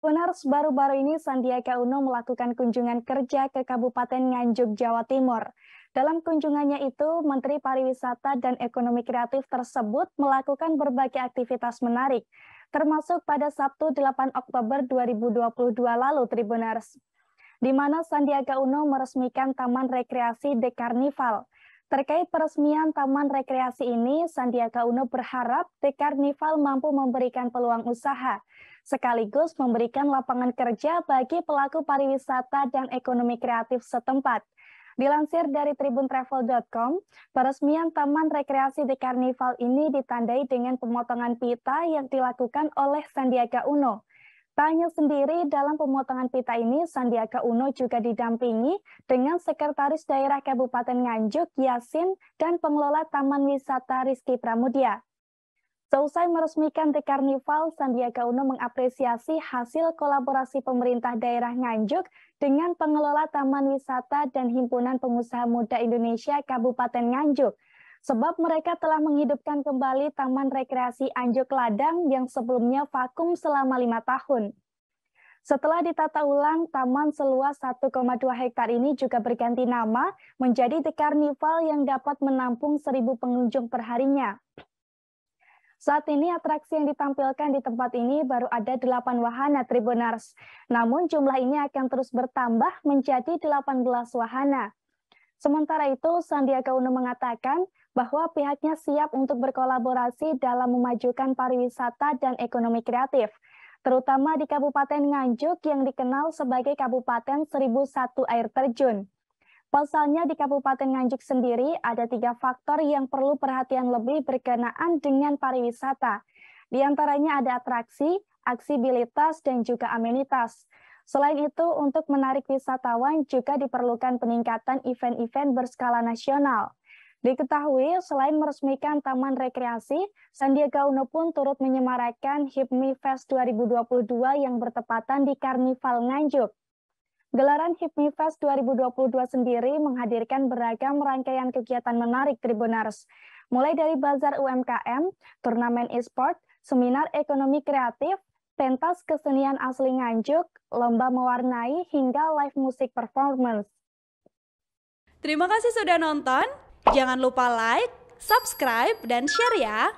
Penars baru-baru ini Sandiaga Uno melakukan kunjungan kerja ke Kabupaten Nganjuk, Jawa Timur. Dalam kunjungannya itu, Menteri Pariwisata dan Ekonomi Kreatif tersebut melakukan berbagai aktivitas menarik, termasuk pada Sabtu 8 Oktober 2022 lalu, Tribunars, di mana Sandiaga Uno meresmikan Taman Rekreasi Dekarnival. Terkait peresmian Taman Rekreasi ini, Sandiaga Uno berharap Dekarnival mampu memberikan peluang usaha, sekaligus memberikan lapangan kerja bagi pelaku pariwisata dan ekonomi kreatif setempat. Dilansir dari tribuntravel.com, peresmian Taman Rekreasi Dekarnival ini ditandai dengan pemotongan pita yang dilakukan oleh Sandiaga Uno. Tanya sendiri, dalam pemotongan pita ini, Sandiaga Uno juga didampingi dengan Sekretaris Daerah Kabupaten Nganjuk, Yasin, dan pengelola Taman Wisata Rizky Pramudia. Seusai meresmikan The Carnival, Sandiaga Uno mengapresiasi hasil kolaborasi pemerintah daerah Nganjuk dengan pengelola Taman Wisata dan Himpunan Pengusaha Muda Indonesia Kabupaten Nganjuk – sebab mereka telah menghidupkan kembali Taman Rekreasi Anjuk Ladang yang sebelumnya vakum selama lima tahun. Setelah ditata ulang, taman seluas 1,2 hektar ini juga berganti nama menjadi The Carnival yang dapat menampung 1.000 pengunjung perharinya. Saat ini atraksi yang ditampilkan di tempat ini baru ada 8 wahana Tribunars. Namun jumlah ini akan terus bertambah menjadi 18 wahana. Sementara itu, Sandiaga Uno mengatakan bahwa pihaknya siap untuk berkolaborasi dalam memajukan pariwisata dan ekonomi kreatif, terutama di Kabupaten Nganjuk yang dikenal sebagai Kabupaten 1001 Air Terjun. Pasalnya di Kabupaten Nganjuk sendiri ada tiga faktor yang perlu perhatian lebih berkenaan dengan pariwisata. Di antaranya ada atraksi, aksibilitas, dan juga amenitas. Selain itu, untuk menarik wisatawan juga diperlukan peningkatan event-event berskala nasional. Diketahui, selain meresmikan Taman Rekreasi, Sandiaga Uno pun turut menyemarakan HIPMI Fest 2022 yang bertepatan di Karnival Nganjuk. Gelaran HIPMI Fest 2022 sendiri menghadirkan beragam rangkaian kegiatan menarik Tribunars, mulai dari bazar UMKM, turnamen e-sport, seminar ekonomi kreatif, pentas kesenian asli Nganjuk, lomba mewarnai hingga live musik performance. Terima kasih sudah nonton. Jangan lupa like, subscribe, dan share ya.